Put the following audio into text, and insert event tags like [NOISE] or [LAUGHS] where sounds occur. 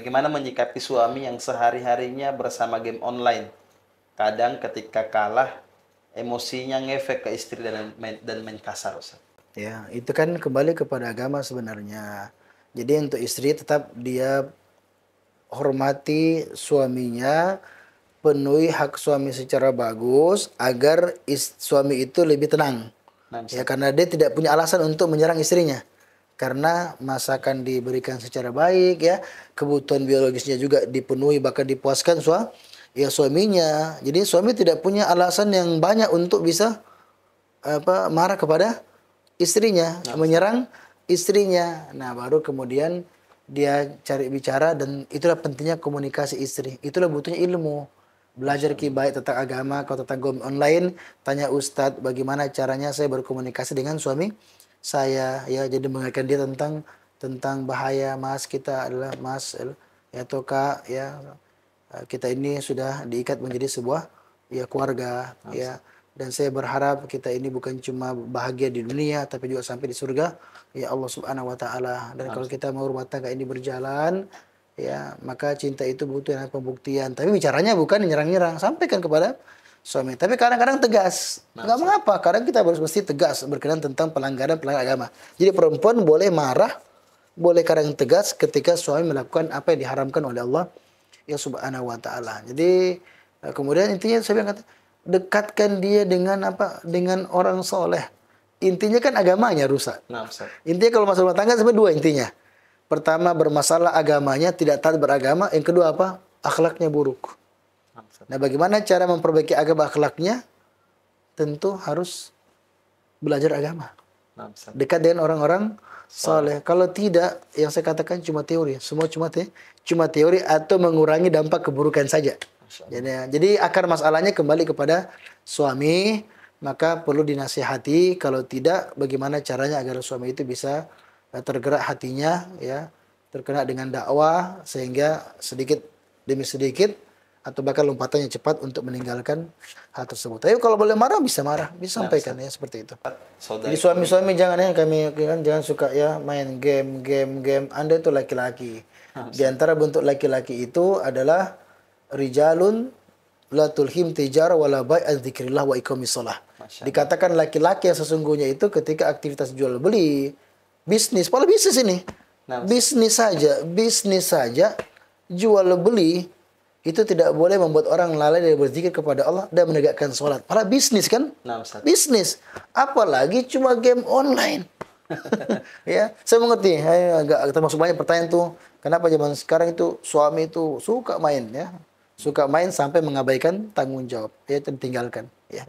Bagaimana menyikapi suami yang sehari-harinya bersama game online? Kadang ketika kalah, emosinya ngefek ke istri dan main, dan main kasar, Ustaz. Ya, itu kan kembali kepada agama sebenarnya. Jadi untuk istri tetap dia hormati suaminya, penuhi hak suami secara bagus agar is, suami itu lebih tenang. Nah, ya karena dia tidak punya alasan untuk menyerang istrinya karena masakan diberikan secara baik ya kebutuhan biologisnya juga dipenuhi bahkan dipuaskan sua ya suaminya jadi suami tidak punya alasan yang banyak untuk bisa apa marah kepada istrinya nah. menyerang istrinya nah baru kemudian dia cari bicara dan itulah pentingnya komunikasi istri itulah butuhnya ilmu belajar baik tentang agama kalau tentang online tanya ustadz bagaimana caranya saya berkomunikasi dengan suami saya ya jadi mengajarkan dia tentang tentang bahaya mas kita adalah mas ya atau kak ya eh, kita ini sudah diikat menjadi sebuah ya keluarga mas. ya dan saya berharap kita ini bukan cuma bahagia di dunia tapi juga sampai di surga ya Allah Subhanahu wa taala dan mas. kalau kita mau rumah tangga ini berjalan ya maka cinta itu butuh pembuktian tapi bicaranya bukan nyerang-nyerang sampaikan kepada suami. Tapi kadang-kadang tegas. Nah, mengapa, kadang kita harus mesti tegas berkenan tentang pelanggaran-pelanggaran agama. Jadi perempuan boleh marah, boleh kadang tegas ketika suami melakukan apa yang diharamkan oleh Allah ya subhanahu wa ta'ala. Jadi eh, kemudian intinya saya bilang kata, dekatkan dia dengan apa dengan orang soleh. Intinya kan agamanya rusak. Nah, Intinya kalau masalah rumah tangga sebenarnya dua intinya. Pertama bermasalah agamanya, tidak taat beragama. Yang kedua apa? Akhlaknya buruk. Nah, bagaimana cara memperbaiki agama akhlaknya? Tentu harus belajar agama. Dekat dengan orang-orang soleh. Kalau tidak, yang saya katakan cuma teori. Semua cuma teori cuma teori atau mengurangi dampak keburukan saja. Jadi, jadi akar masalahnya kembali kepada suami, maka perlu dinasihati. Kalau tidak, bagaimana caranya agar suami itu bisa eh, tergerak hatinya, ya, terkena dengan dakwah sehingga sedikit demi sedikit atau bahkan lompatannya cepat untuk meninggalkan hal tersebut. Tapi kalau boleh marah bisa marah, bisa nah, sampaikan ya, seperti itu. Jadi suami-suami jangan ya kami kan jangan suka ya main game, game, game. Anda itu laki-laki. Nah, Di antara bentuk laki-laki itu adalah rijalun la tulhim tijar wala bai dzikrillah wa iqamis Dikatakan laki-laki yang sesungguhnya itu ketika aktivitas jual beli, bisnis, pola bisnis ini. Nah, bisnis saja, bisnis saja jual beli itu tidak boleh membuat orang lalai dari berzikir kepada Allah dan menegakkan sholat. Para bisnis kan? Nah, Bisnis. Apalagi cuma game online. [LAUGHS] ya, saya mengerti. Ayo, agak termasuk banyak pertanyaan tuh. Kenapa zaman sekarang itu suami itu suka main ya? Suka main sampai mengabaikan tanggung jawab. Ya, tertinggalkan, Ya.